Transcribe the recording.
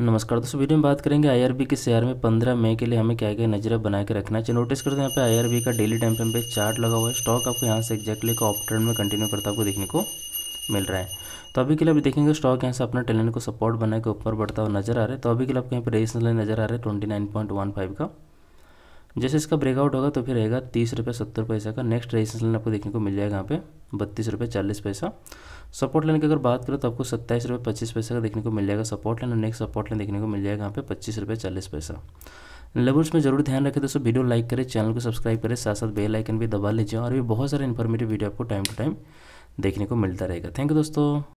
नमस्कार दोस्तों वीडियो में बात करेंगे आईआरबी के शेयर में 15 मई के लिए हमें क्या क्या नजरें बना के रखना है नोटिस करते हैं यहाँ पे आईआरबी का डेली टाइम फ्रेम पे चार्ट लगा हुआ है स्टॉक आपको यहाँ से एक्जैक्टली एक ऑप ट्रेंड में कंटिन्यू करता आपको देखने को मिल रहा है तो अभी के लिए अभी देखेंगे स्टॉक यहाँ से अपना टेलेंट को सपोर्ट बना के ऊपर बढ़ता हुआ नजर आ रहा है तो अभी के लिए आपको यहाँ पर रेस नजर आ रहा है ट्वेंटी का जैसे इसका ब्रेकआउट होगा तो फिर रहेगा तीस रुपये सत्तर पैसा का नेक्स्ट रेजिस्टेंस लाइन आपको देखने को मिल जाएगा यहाँ पे बत्तीस रुपये चालीस पैसा सपोर्ट लाइन की अगर बात करें तो आपको सत्ताईस रुपये पच्चीस पैसा का देखने को मिल जाएगा सपोर्ट लाइन और नेक्स्ट सपोर्ट लाइन देखने को मिल जाएगा यहाँ पे पच्चीस रुपये चालीस पैसा लेवल्स में जरूर ध्यान रखें दोस्तों वीडियो लाइक करें चैनल को सब्सक्राइब करें साथ साथ बेल आइकन भी दबा लीजिए और भी बहुत सारे इन्फॉर्मेटिव वीडियो आपको टाइम टू टाइम देखने को मिलता रहेगा थैंक यू दोस्तों